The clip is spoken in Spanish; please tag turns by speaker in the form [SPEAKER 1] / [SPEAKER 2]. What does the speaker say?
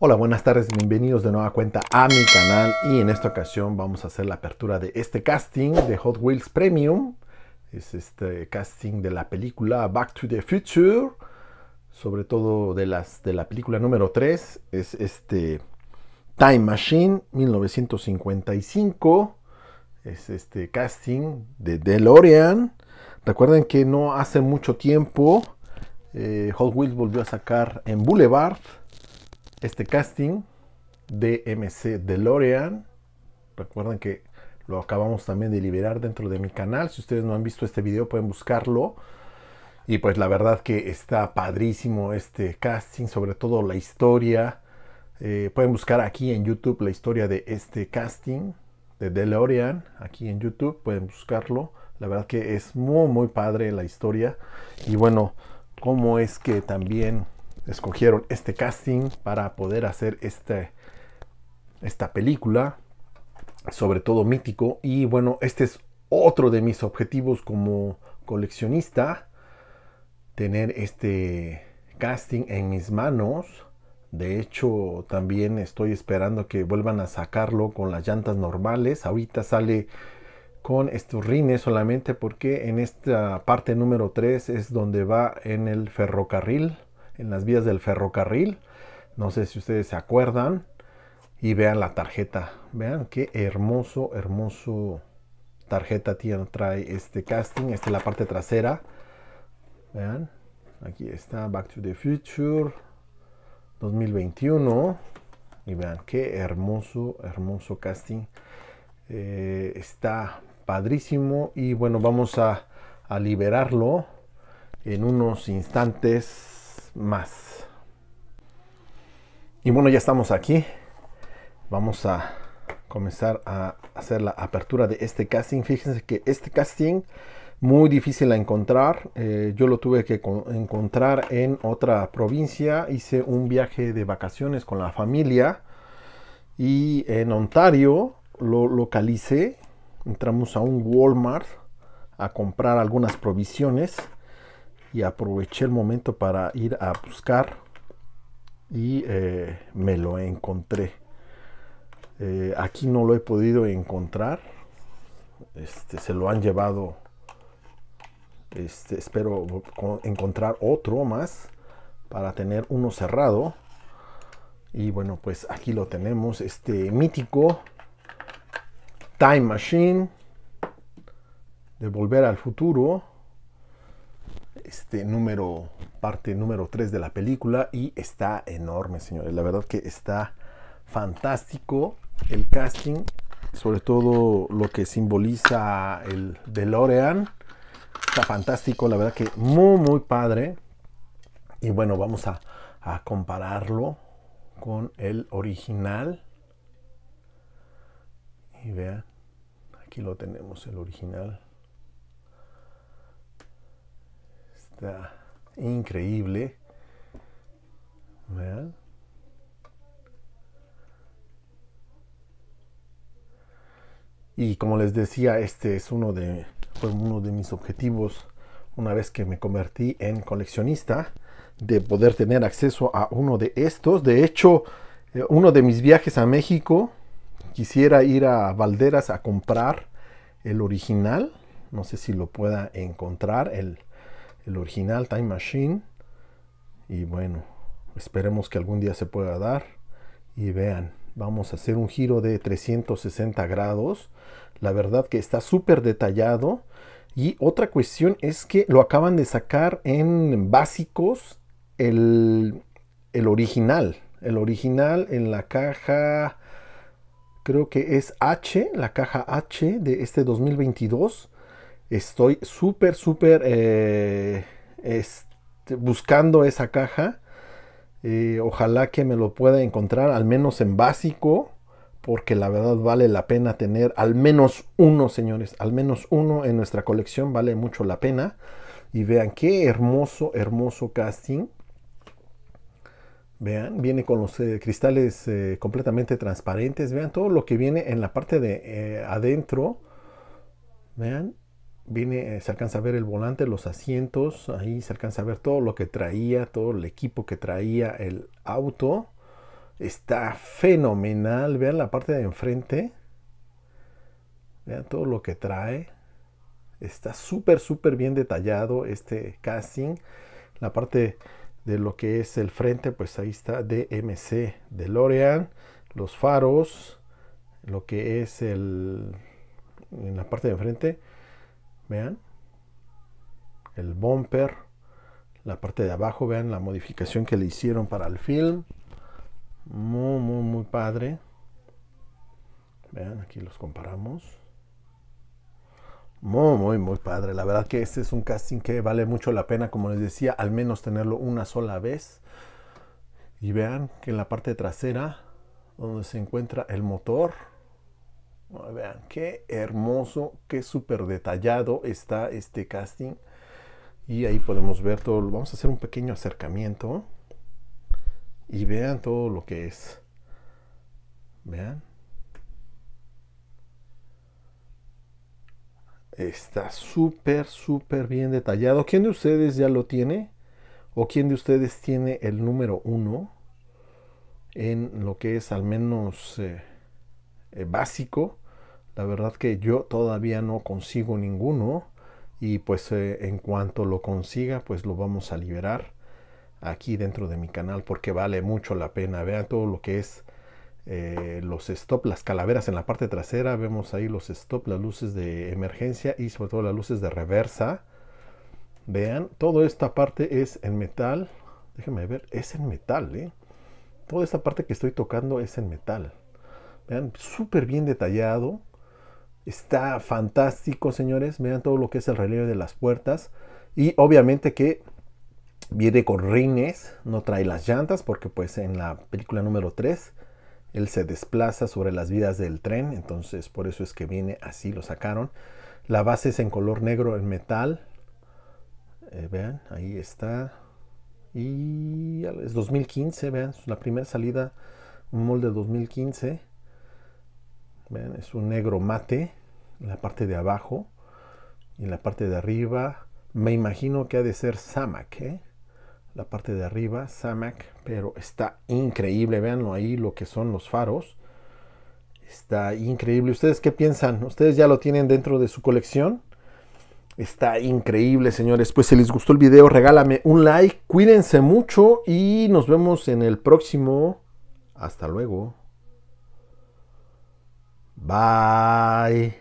[SPEAKER 1] Hola, buenas tardes, bienvenidos de nueva cuenta a mi canal y en esta ocasión vamos a hacer la apertura de este casting de Hot Wheels Premium. Es este casting de la película Back to the Future, sobre todo de, las, de la película número 3, es este Time Machine 1955. Es este casting de DeLorean. Recuerden que no hace mucho tiempo eh, Hot Wheels volvió a sacar en Boulevard este casting de MC DeLorean. Recuerden que lo acabamos también de liberar dentro de mi canal. Si ustedes no han visto este video pueden buscarlo. Y pues la verdad que está padrísimo este casting, sobre todo la historia. Eh, pueden buscar aquí en YouTube la historia de este casting de DeLorean. Aquí en YouTube pueden buscarlo. La verdad que es muy, muy padre la historia. Y bueno, cómo es que también escogieron este casting para poder hacer este, esta película, sobre todo mítico. Y bueno, este es otro de mis objetivos como coleccionista, tener este casting en mis manos. De hecho, también estoy esperando que vuelvan a sacarlo con las llantas normales. Ahorita sale con estos rines solamente porque en esta parte número 3 es donde va en el ferrocarril en las vías del ferrocarril. No sé si ustedes se acuerdan. Y vean la tarjeta. Vean qué hermoso, hermoso tarjeta tiene trae este casting. Esta es la parte trasera. Vean. Aquí está Back to the Future 2021. Y vean qué hermoso, hermoso casting. Eh, está padrísimo. Y bueno, vamos a, a liberarlo en unos instantes más. Y bueno, ya estamos aquí. Vamos a comenzar a hacer la apertura de este casting. Fíjense que este casting muy difícil a encontrar. Eh, yo lo tuve que encontrar en otra provincia. Hice un viaje de vacaciones con la familia y en Ontario lo localicé. Entramos a un Walmart a comprar algunas provisiones y aproveché el momento para ir a buscar y eh, me lo encontré. Eh, aquí no lo he podido encontrar. Este, se lo han llevado. Este, espero encontrar otro más para tener uno cerrado. Y bueno, pues aquí lo tenemos. Este mítico Time Machine de Volver al Futuro. Este número, parte número 3 de la película y está enorme, señores. La verdad que está fantástico el casting, sobre todo lo que simboliza el DeLorean. Está fantástico, la verdad que muy, muy padre. Y bueno, vamos a, a compararlo con el original. Y vean, aquí lo tenemos, el original. increíble. Y como les decía, este es uno de, fue uno de mis objetivos una vez que me convertí en coleccionista, de poder tener acceso a uno de estos. De hecho, eh, uno de mis viajes a México, quisiera ir a Valderas a comprar el original. No sé si lo pueda encontrar, el el original Time Machine. Y bueno, esperemos que algún día se pueda dar. Y vean, vamos a hacer un giro de 360 grados. La verdad que está súper detallado. Y otra cuestión es que lo acaban de sacar en básicos el, original. El original en la caja, creo que es H, la caja H de este 2022 Estoy súper, súper eh, este, buscando esa caja. Eh, ojalá que me lo pueda encontrar, al menos en básico, porque la verdad vale la pena tener al menos uno, señores. Al menos uno en nuestra colección vale mucho la pena. Y vean qué hermoso, hermoso casting. Vean, viene con los eh, cristales completamente transparentes. Vean todo lo que viene en la parte de adentro. Vean, viene, eh, se alcanza a ver el volante, los asientos, ahí se alcanza a ver todo lo que traía, todo el equipo que traía el auto. Está fenomenal, vean la parte de enfrente. Vean todo lo que trae. Está súper, súper bien detallado este casting. La parte de lo que es el frente, pues ahí está DMC DeLorean, los faros, lo que es el en la parte de enfrente vean el bumper la parte de abajo vean la modificación que le hicieron para el film muy muy muy padre vean aquí los comparamos muy muy muy padre la verdad que este es un casting que vale mucho la pena como les decía al menos tenerlo una sola vez y vean que en la parte trasera donde se encuentra el motor vean, qué hermoso, qué súper detallado está este casting. Y ahí podemos ver todo. Vamos a hacer un pequeño acercamiento. Y vean todo lo que es. Vean. Está súper, súper bien detallado. ¿Quién de ustedes ya lo tiene? ¿O quién de ustedes tiene el número uno? En lo que es al menos... Eh, eh, básico. La verdad que yo todavía no consigo ninguno y pues eh, en cuanto lo consiga pues lo vamos a liberar aquí dentro de mi canal porque vale mucho la pena. Vean todo lo que es eh, los stop, las calaveras en la parte trasera. Vemos ahí los stop, las luces de emergencia y sobre todo las luces de reversa. Vean, toda esta parte es en metal. Déjenme ver, es en metal, Toda esta parte que estoy tocando es en metal. Vean, súper bien detallado. Está fantástico, señores. Vean todo lo que es el relieve de las puertas. Y obviamente que viene con rines, no trae las llantas, porque pues en la película número 3 él se desplaza sobre las vidas del tren, entonces por eso es que viene así, lo sacaron. La base es en color negro en metal. Eh, vean, ahí está. Y es 2015, vean, es la primera salida, un molde 2015. Es un negro mate en la parte de abajo y en la parte de arriba. Me imagino que ha de ser Samac. ¿eh? La parte de arriba, Samac, pero está increíble. Veanlo ahí lo que son los faros. Está increíble. ¿Ustedes qué piensan? ¿Ustedes ya lo tienen dentro de su colección? Está increíble, señores. Pues si les gustó el video, regálame un like. Cuídense mucho y nos vemos en el próximo. Hasta luego. Bye.